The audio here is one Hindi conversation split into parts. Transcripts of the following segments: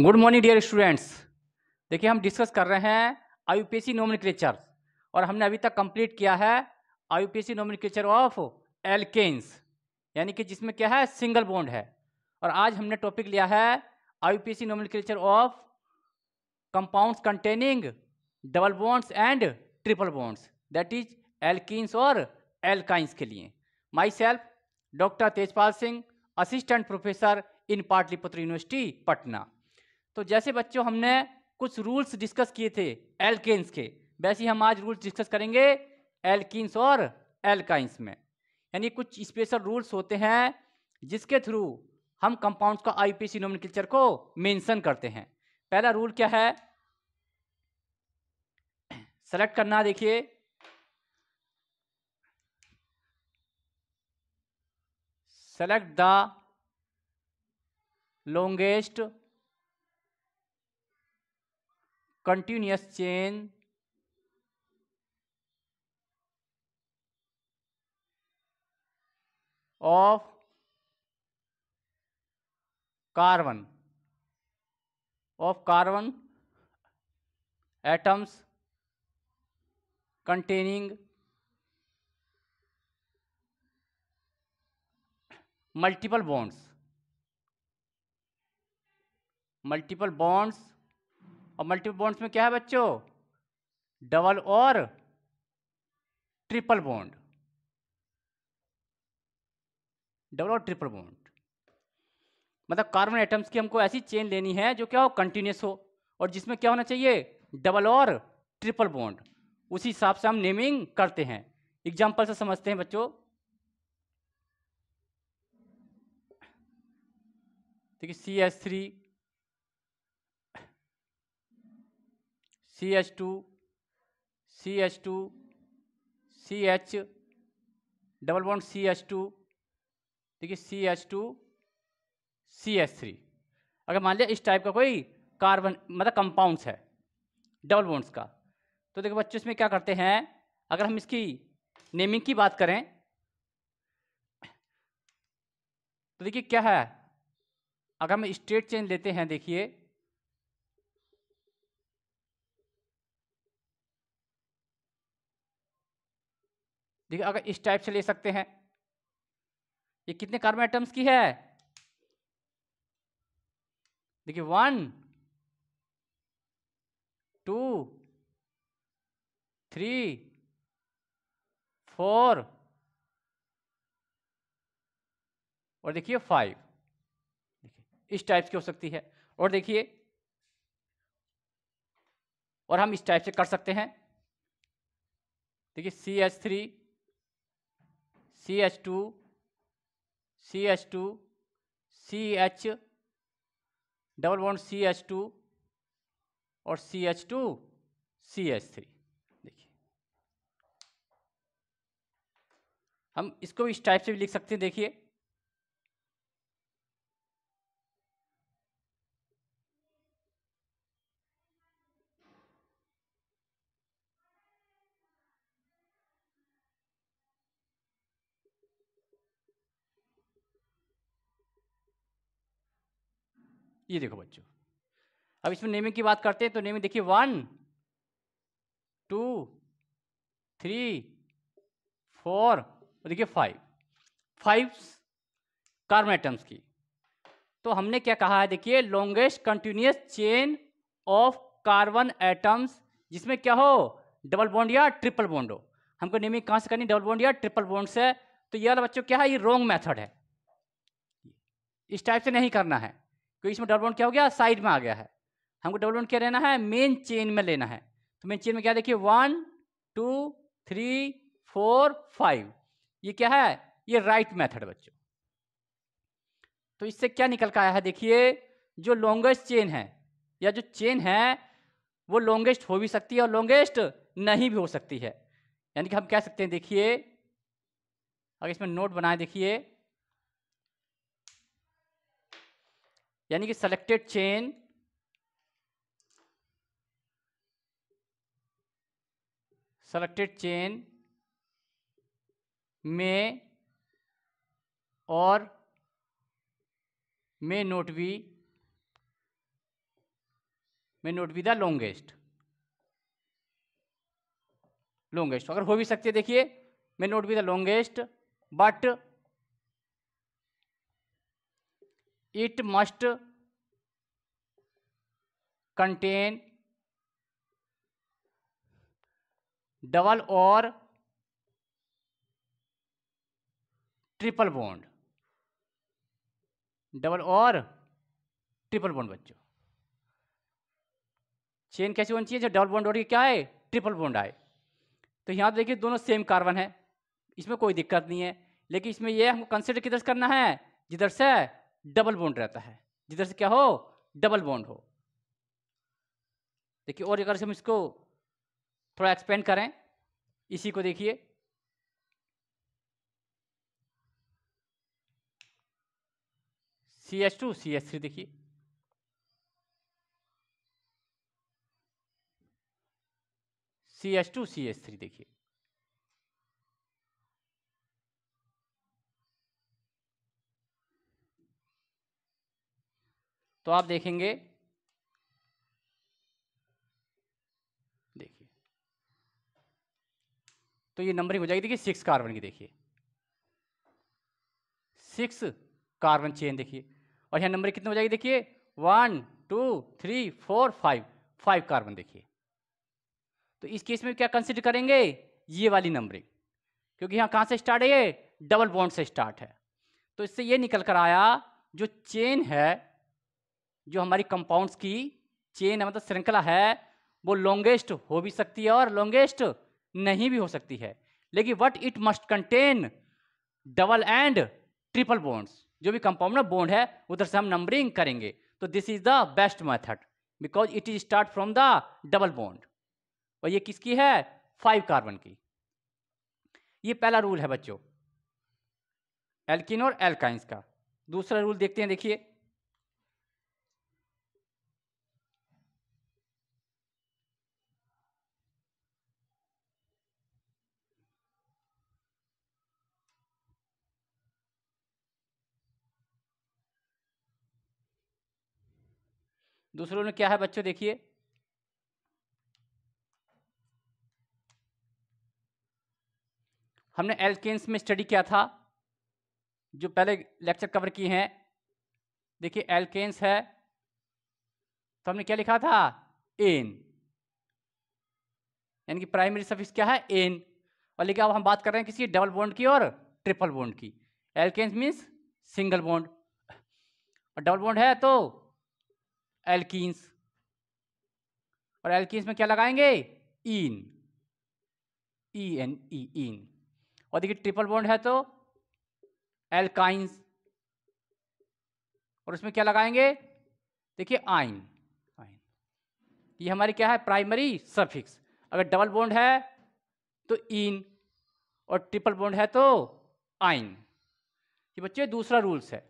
गुड मॉर्निंग डियर स्टूडेंट्स देखिए हम डिस्कस कर रहे हैं आई यू पी और हमने अभी तक कंप्लीट किया है I U P S of alkenes यानी कि जिसमें क्या है सिंगल बॉन्ड है और आज हमने टॉपिक लिया है I U P S of compounds containing double bonds and triple bonds that is alkenes और एल्काइंस के लिए myself doctor Tejpal Singh assistant professor in Pataliputra university Patna तो जैसे बच्चों हमने कुछ रूल्स डिस्कस किए थे एल्केन्स के वैसे हम आज रूल्स डिस्कस करेंगे एल्किन्स और एल्काइंस में यानी कुछ स्पेशल रूल्स होते हैं जिसके थ्रू हम कंपाउंड्स का आई पी को मेंशन करते हैं पहला रूल क्या है सेलेक्ट करना देखिए select the longest continuous chain of carbon of carbon atoms containing multiple bonds multiple bonds और मल्टीपल बॉन्ड्स में क्या है बच्चों डबल और ट्रिपल बॉन्ड डबल और ट्रिपल बॉन्ड मतलब कार्बन एटम्स की हमको ऐसी चेन लेनी है जो क्या हो कंटिन्यूस हो और जिसमें क्या होना चाहिए डबल और ट्रिपल बॉन्ड उसी हिसाब से हम नेमिंग करते हैं एग्जाम्पल से समझते हैं बच्चों देखिए C S three C H two C H two C H double bond C H two देखिए C H two C H three अगर मान लिया इस टाइप का कोई कार्बन मतलब कंपाउंड्स है डबल बॉन्ड्स का तो देखो बच्चों इसमें क्या करते हैं अगर हम इसकी नेमिंग की बात करें तो देखिए क्या है अगर हम स्टेट चेंज लेते हैं देखिए देखिए अगर इस टाइप से ले सकते हैं ये कितने कार्बन आइटम्स की है देखिए वन टू थ्री फोर और देखिए फाइव देखिए इस टाइप की हो सकती है और देखिए और हम इस टाइप से कर सकते हैं देखिए C H three C H two C H two C H double bond C H two और C H two C H three देखिए हम इसको इस टाइप से भी लिख सकते हैं देखिए ये देखो बच्चों अब इसमें नेमिंग की बात करते हैं तो नेमिंग देखिए वन टू थ्री फोर और देखिए फाइव फाइव कार्बन आइटम्स की तो हमने क्या कहा है देखिए longest continuous chain of carbon atoms जिसमें क्या हो डबल बॉन्ड या ट्रिपल बॉन्ड हो हमको नेमिंग कहाँ से करनी डबल बॉन्ड या ट्रिपल बॉन्ड से तो वाला बच्चों क्या है ये रॉन्ग मेथड है इस टाइप से नहीं करना है क्योंकि इसमें डबल बॉन्ड क्या हो गया साइड में आ गया है हमको डबल बॉन्ड क्या लेना है मेन चेन में लेना है तो मेन चेन में क्या देखिए one two three four five ये क्या है ये राइट मेथड बच्चों तो इससे क्या निकल कर आया है देखिए जो लॉन्गेस्ट चेन है या जो चेन है वो लॉन्गेस्ट हो भी सकती है और लॉन्गेस्ट नहीं भी हो सकती है यानी कि हम कह सकते हैं देखिए अगर इसमें नोट बनाए देखिए यानी कि selected chain selected chain may और may not we may not we the longest longest अगर हो भी सकते देखिए may not we the longest but it must contain double और ट्रिपल बॉन्ड डबल और ट्रिपल बॉन्ड बच्चों चेन कैसी होनी चाहिए जो डबल बॉन्ड और क्या है ट्रिपल बॉन्ड आए तो यहाँ तो देखिए दोनों सेम कार्बन है इसमें कोई दिक्कत नहीं है लेकिन इसमें यह हमको कंसिडर किधर से करना है जिधर से डबल बॉन्ड रहता है जिधर से क्या हो डबल बॉन्ड हो देखिए और अगर हम इसको थोड़ा एक्सपेंड करें इसी को देखिए C H two C H three देखिए C H two C H three देखिए तो आप देखेंगे देखिए तो ये नंबरिंग हो जाएगी देखिए सिक्स कार्बन की देखिए सिक्स कार्बन चेन देखिए और यहाँ नंबर कितने हो जाएगी देखिए one two three four five five carbon देखिए तो इस केस में क्या कंसिडर करेंगे ये वाली नंबरिंग क्योंकि यहाँ कहाँ से स्टार्ट है ये डबल बॉन्ड से स्टार्ट है तो इससे ये निकल कर आया जो चेन है जो हमारी कंपाउंड्स की चेन मतलब श्रृंखला है वो लॉन्गेस्ट हो भी सकती है और लॉन्गेस्ट नहीं भी हो सकती है लेकिन but it must contain double and triple bonds जो भी कंपाउंड बोन्ड है उधर से हम नंबरिंग करेंगे तो this is the best method because it is start from the double bond और ये किसकी है फाइव कार्बन की ये पहला रूल है बच्चों एल्किन और एल्काइंस का दूसरा रूल देखते हैं देखिए दूसरों में क्या है बच्चों देखिए हमने एल्केन्स में स्टडी किया था जो पहले लेक्चर कवर किए हैं देखिए एल्केन्स है तो हमने क्या लिखा था एन यानी कि प्राइमरी सफिक्स क्या है एन और लेकिन अब हम बात कर रहे हैं किसी डबल बॉन्ड की और ट्रिपल बॉन्ड की एल्केन्स मीन्स सिंगल बॉन्ड और डबल बॉन्ड है तो एल्किस और एल्किस में क्या लगाएंगे इन e e, E N E इन और देखिए ट्रिपल बॉन्ड है तो एल्काइंस और उसमें क्या लगाएंगे देखिए आइन आइन ये हमारी क्या है प्राइमरी सफिक्स अगर डबल बॉन्ड है तो इन और ट्रिपल बॉन्ड है तो आइन ये बच्चे दूसरा रूल्स है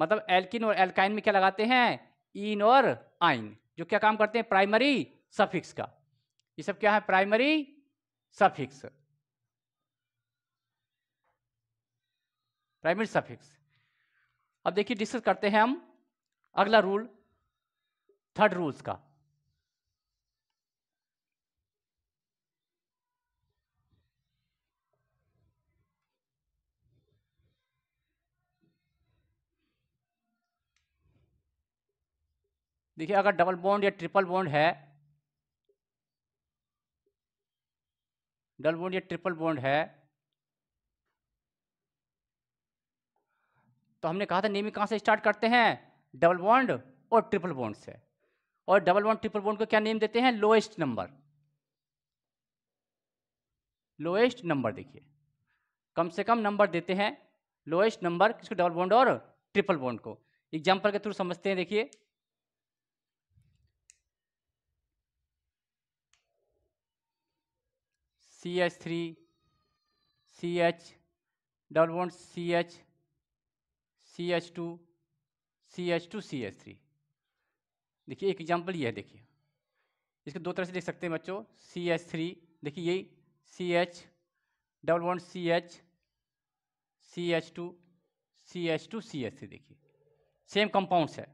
मतलब एल्किन और एल्काइन में क्या लगाते हैं इन और आइन जो क्या काम करते हैं प्राइमरी सफिक्स का ये सब क्या है प्राइमरी सफिक्स प्राइमरी सफिक्स अब देखिए डिस्कस करते हैं हम अगला रूल थर्ड रूल्स का देखिए अगर डबल बॉन्ड या ट्रिपल बॉन्ड है डबल बॉन्ड या ट्रिपल बॉन्ड है तो हमने कहा था नेमिंग कहाँ से स्टार्ट करते हैं डबल बॉन्ड और ट्रिपल बॉन्ड से और डबल बॉन्ड ट्रिपल बॉन्ड को क्या नेम देते हैं लोएस्ट नंबर लोएस्ट नंबर देखिए कम से कम नंबर देते हैं लोएस्ट नंबर किसको डबल बॉन्ड और ट्रिपल बॉन्ड को एग्जाम्पल के थ्रू समझते हैं देखिए C H three C H double bond C H C H two C H two C H three देखिए एक एग्जाम्पल ये है देखिए इसको दो तरह से देख सकते हैं बच्चों सी एच थ्री देखिए यही C H double one C H C H two C H two C H three देखिए सेम कंपाउंड्स है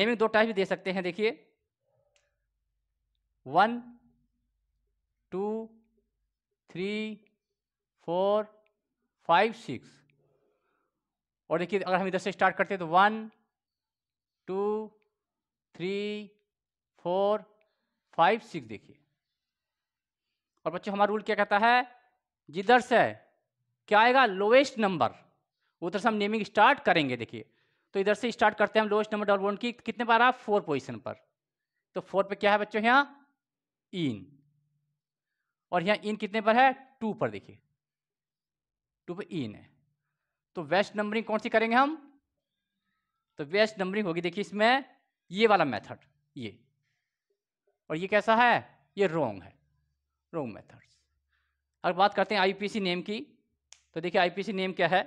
नेमिंग दो टाइप भी दे सकते हैं देखिए one two three four five six और देखिए अगर हम इधर से स्टार्ट करते हैं तो one two three four five six देखिए और बच्चों हमारा रूल क्या कहता है जिधर से क्या आएगा लोवेस्ट नंबर उधर से हम नेमिंग स्टार्ट करेंगे देखिए तो इधर से स्टार्ट करते हैं हम लोवेस्ट नंबर डबल वन की कितने पर आ रहा फोर पोजिशन पर तो फोर पे क्या है बच्चों यहाँ इन और यहाँ इन कितने पर है टू पर देखिए टू पर इन है तो वेस्ट नंबरिंग कौन सी करेंगे हम तो वेस्ट नंबरिंग होगी देखिए इसमें ये वाला मेथड ये और ये कैसा है ये रोंग है रोंग मेथड्स अगर बात करते हैं आईपीसी नेम की तो देखिए आईपीसी नेम क्या है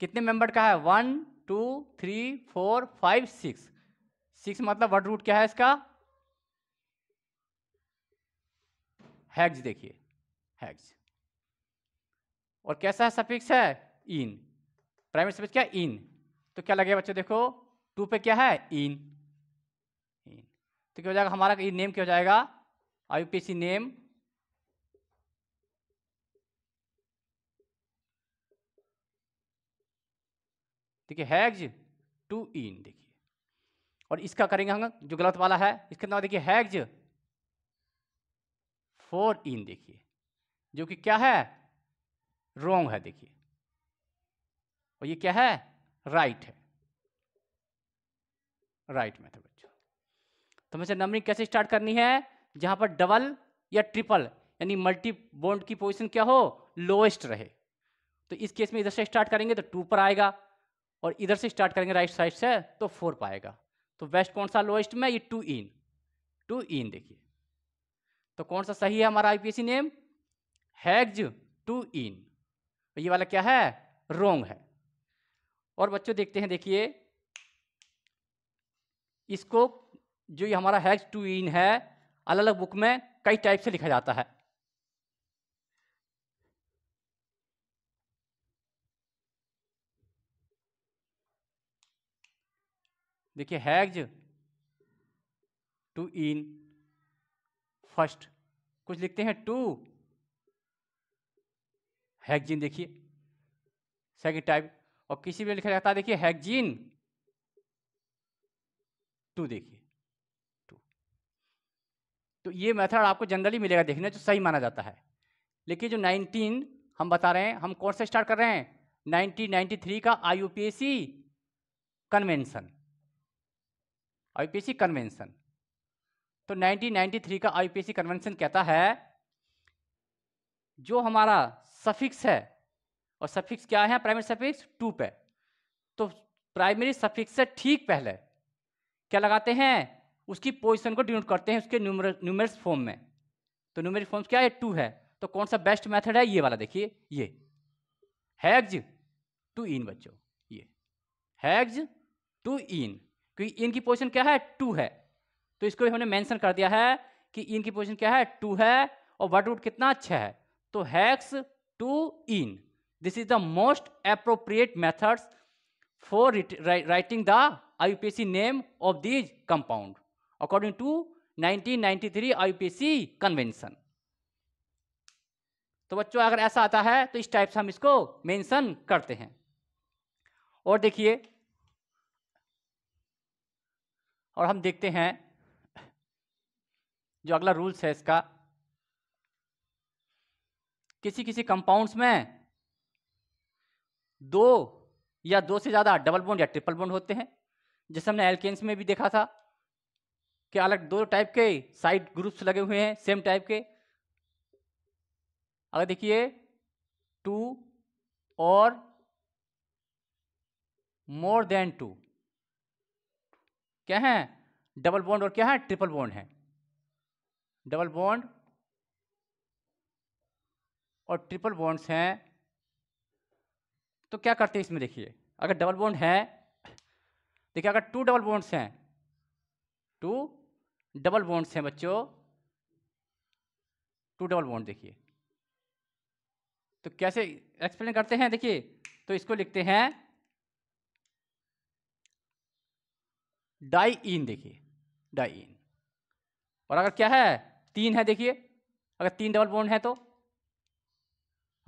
कितने मेंबर का है one two three four five six six मतलब वर्ड रूट क्या है इसका हैग्स देखिए हैग्स और कैसा है सफिक्स है इन प्राइमरी सफिक्स क्या इन तो क्या लगेगा बच्चों देखो टू पे क्या है इन इन तो क्या हो जाएगा हमारा ये नेम क्या हो जाएगा सी नेम ठीक है हैग्ज टू इन देखिए और इसका करेंगे हम जो गलत वाला है इसके नाम देखिए हैग्ज फोर इन देखिए जो कि क्या है रोंग है देखिए और ये क्या है राइट है राइट मेथड बच्चों तो हमें नंबरिंग कैसे स्टार्ट करनी है जहां पर डबल या ट्रिपल यानी मल्टी बोंड की पोजीशन क्या हो लोएस्ट रहे तो इस केस में इधर से स्टार्ट करेंगे तो टू पर आएगा और इधर से स्टार्ट करेंगे राइट साइड से तो फोर पाएगा तो बेस्ट कौन सा लोएस्ट में ये टू इन टू इन देखिए तो कौन सा सही है हमारा IUPAC name hex two ene ये वाला क्या है रोंग है और बच्चों देखते हैं देखिए इसको जो ये हमारा हैग्ज टू इन है अलग अलग बुक में कई टाइप से लिखा जाता है देखिए हैग्ज टू इन फर्स्ट कुछ लिखते हैं टू हैगजीन देखिए सेकेंड टाइप और किसी भी लिखा जाता है देखिए हैगजीन टू देखिए टू तो ये मेथड आपको जनरली मिलेगा देखने जो सही माना जाता है लेकिन जो नाइनटीन हम बता रहे हैं हम कौन से स्टार्ट कर रहे हैं नाइनटीन नाइन्टी थ्री का I U P convention I convention तो 1993 का आईपीसी कन्वेंशन कहता है जो हमारा सफिक्स है और सफिक्स क्या है प्राइमरी सफिक्स टू पे तो प्राइमरी सफिक्स से ठीक पहले क्या लगाते हैं उसकी पोजीशन को डिनोट करते हैं उसके न्यूमर फॉर्म में तो न्यूमेरिक फॉर्म क्या है टू है तो कौन सा बेस्ट मेथड है ये वाला देखिए ये हैग्ज टू इन बच्चों ये हैग्ज टू इन क्योंकि इन की क्या है टू है तो इसको भी हमने मेंशन कर दिया है कि इन की पोजीशन क्या है टू है और वर्ड वुड कितना अच्छा है तो hex two ene this is the most appropriate methods for writing the I name of these compound according to 1993 IUPAC convention तो बच्चों अगर ऐसा आता है तो इस टाइप से हम इसको मेंशन करते हैं और देखिए और हम देखते हैं जो अगला रूल्स है इसका किसी किसी कंपाउंड्स में दो या दो से ज़्यादा डबल बोंड या ट्रिपल बोंड होते हैं जैसे हमने एल्केन्स में भी देखा था कि अलग दो टाइप के साइड ग्रुप्स लगे हुए हैं सेम टाइप के अगर देखिए टू और मोर देन टू क्या है डबल बॉन्ड और क्या है ट्रिपल बॉन्ड है डबल बॉन्ड और ट्रिपल बॉन्ड्स हैं तो क्या करते हैं इसमें देखिए अगर डबल बॉन्ड है देखिए अगर टू डबल बॉन्ड्स हैं टू डबल बॉन्ड्स हैं बच्चों टू डबल बॉन्ड देखिए तो कैसे एक्सप्लेन करते हैं देखिए तो इसको लिखते हैं डाई इन देखिए डाई इन और अगर क्या है तीन है देखिए अगर तीन डबल बोन्ड है तो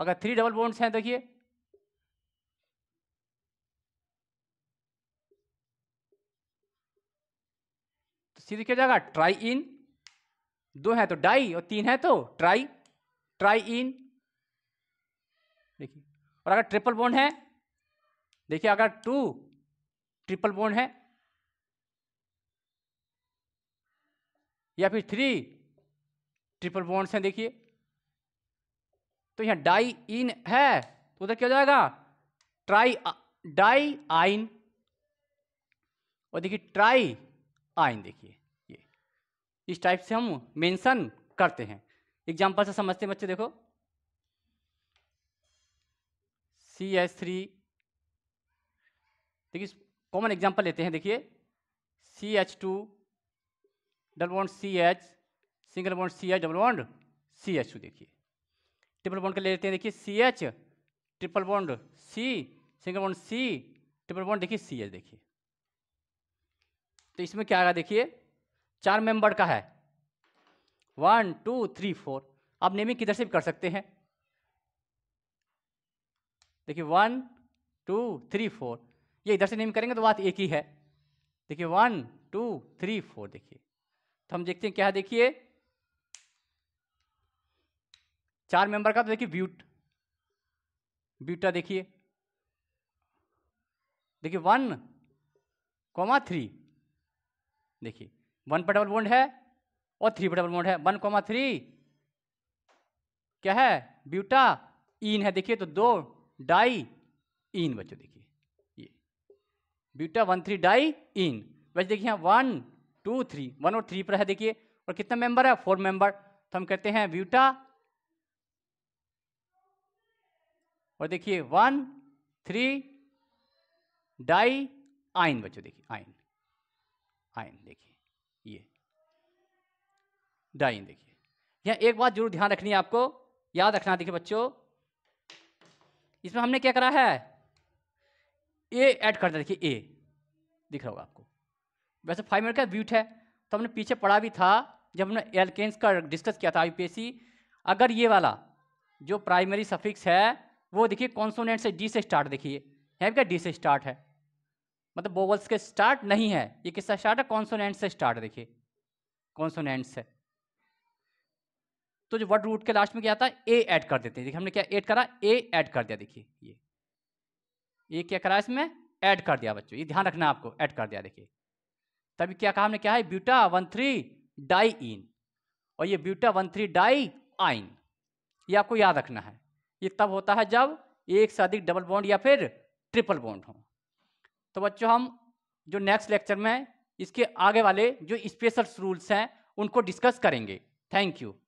अगर थ्री डबल बॉन्ड्स हैं देखिए तो सीधे क्या जाएगा ट्राई इन दो है तो डाई और तीन है तो ट्राई ट्राई इन देखिए और अगर ट्रिपल बोन्ड है देखिए अगर टू ट्रिपल बोन्ड है या फिर थ्री ट्रिपल बॉन्ड्स हैं देखिए तो यहाँ डाई इन है तो उधर क्या हो जाएगा ट्राई डाई आइन और देखिए ट्राई आइन देखिए ये इस टाइप से हम मेंशन करते हैं एग्जाम्पल से समझते हैं बच्चे देखो सी एस थ्री देखिए कॉमन एग्जाम्पल लेते हैं देखिए C H two double bond C H single bond C H double bond C H two देखिए ट्रिपल बॉन्ड का ले लेते हैं देखिए C H triple bond C single bond C triple bond देखिए सी एच देखिए तो इसमें क्या आएगा देखिए चार मेंबर का है वन टू थ्री फोर आप नेमिंग किधर से भी कर सकते हैं देखिए वन टू थ्री फोर ये इधर से नेम करेंगे तो बात एक ही है देखिए वन टू थ्री फोर देखिए तो हम देखते हैं क्या देखिए चार मेंबर का तो देखिए ब्यूट ब्यूटा देखिए देखिए वन कॉमा थ्री देखिए वन पर डबल बोन्ड है और थ्री पर डबल बोन्ड है वन कॉमा थ्री क्या है ब्यूटा इन है देखिए तो दो डाई इन बच्चों देखिए ये buta one three diene वैसे देखिए यहाँ वन टू थ्री वन और थ्री पर है देखिए और कितना मेंबर है फोर मेंबर तो हम कहते हैं ब्यूटा और देखिए वन थ्री डाई आइन बच्चों देखिए आइन आइन देखिए ये डाइन देखिए यह एक बात जरूर ध्यान रखनी है आपको याद रखना देखिए बच्चों इसमें हमने क्या करा है ए ऐड दिया देखिए ए दिख रहा होगा आपको वैसे फाइव मिनट का ब्यूट है तो हमने पीछे पढ़ा भी था जब हमने एलकेन्स का डिस्कस किया था यूपीएससी अगर ये वाला जो प्राइमरी सफिक्स है वो देखिए कॉन्सोनेंट से डी से स्टार्ट देखिए है क्या डी से स्टार्ट है मतलब बोवल्स के स्टार्ट नहीं है ये किसका स्टार्ट है कॉन्सोनेंट से स्टार्ट देखिए कॉन्सोनेंट से तो जो वर्ड रूट के लास्ट में क्या आता है ए ऐड कर देते हैं देखिए हमने क्या ऐड करा ए ऐड कर दिया देखिए ये ये क्या करा इसमें ऐड कर दिया बच्चों ये ध्यान रखना आपको ऐड कर दिया देखिए तभी क्या कहा हमने क्या है buta one three diene और ये ब्यूटा वन थ्री डाई आइन ये आपको याद रखना है ये तब होता है जब एक से अधिक डबल बॉन्ड या फिर ट्रिपल बॉन्ड हो तो बच्चों हम जो नेक्स्ट लेक्चर में इसके आगे वाले जो स्पेशल रूल्स हैं उनको डिस्कस करेंगे थैंक यू